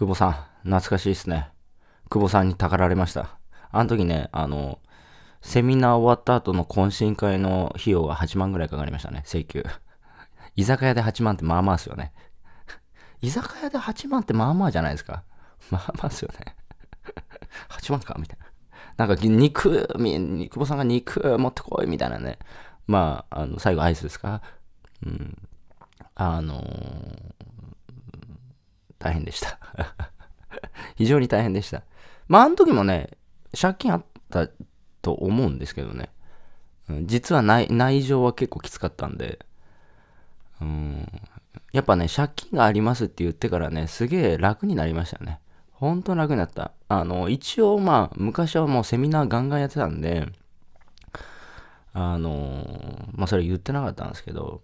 久保さん、懐かしいっすね。久保さんにたかられました。あの時ね、あの、セミナー終わった後の懇親会の費用が8万ぐらいかかりましたね、請求。居酒屋で8万ってまあまあっすよね。居酒屋で8万ってまあまあじゃないですか。まあまあっすよね。8万かみたいな。なんか肉、肉保さんが肉持ってこいみたいなね。まあ、あの最後アイスですか。うん。あのー、大変でした 非常に大変でした。まあ、あの時もね、借金あったと思うんですけどね。実は内内情は結構きつかったんで、うん、やっぱね、借金がありますって言ってからね、すげえ楽になりましたね。ほんと楽になった。あの、一応まあ、昔はもうセミナーガンガンやってたんで、あの、まあそれ言ってなかったんですけど、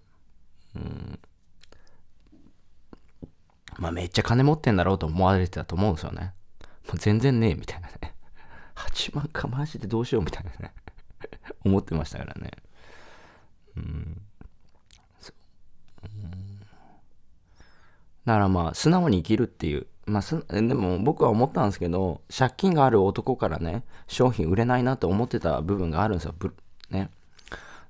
うん、まあ、めっちゃ金持ってんだろうと思われてたと思うんですよね。もう全然ねえ、みたいなね。8 万かマジでどうしよう、みたいなね。思ってましたからね。うん。そう。うんだからまあ、素直に生きるっていう。まあ、でも僕は思ったんですけど、借金がある男からね、商品売れないなと思ってた部分があるんですよ。ね。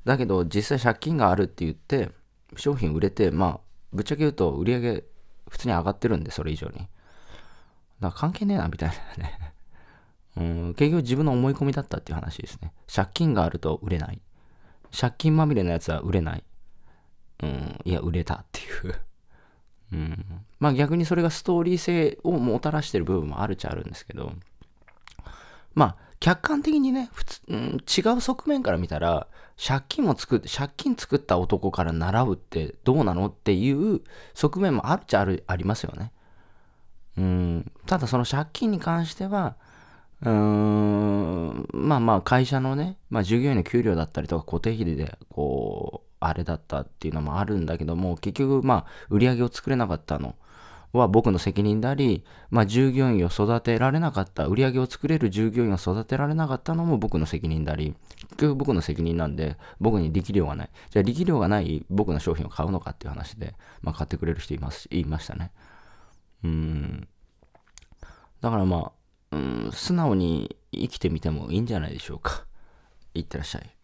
だけど、実際借金があるって言って、商品売れて、まあ、ぶっちゃけ言うと売り上げ普通に上がってるんで、それ以上に。だから関係ねえな、みたいなね。うん、結局自分の思い込みだったっていう話ですね。借金があると売れない。借金まみれのやつは売れない。うん、いや、売れたっていう うん。まあ逆にそれがストーリー性をもたらしてる部分もあるっちゃあるんですけど、まあ、客観的にね、普通、うん、違う側面から見たら、借金も作って、借金作った男から習うってどうなのっていう側面もあるっちゃある、ありますよね。うん。ただその借金に関しては、うーん、まあまあ会社のね、まあ従業員の給料だったりとか固定費で、こう、あれだったっていうのもあるんだけども、結局まあ売り上げを作れなかったの。は僕の責任であり、まあ、従業員を育てられなかった、売り上げを作れる従業員を育てられなかったのも僕の責任であり、結局僕の責任なんで、僕に力量がない。じゃあ力量がない僕の商品を買うのかっていう話で、まあ、買ってくれる人います、言いましたね。うん。だからまあ、うん、素直に生きてみてもいいんじゃないでしょうか。いってらっしゃい。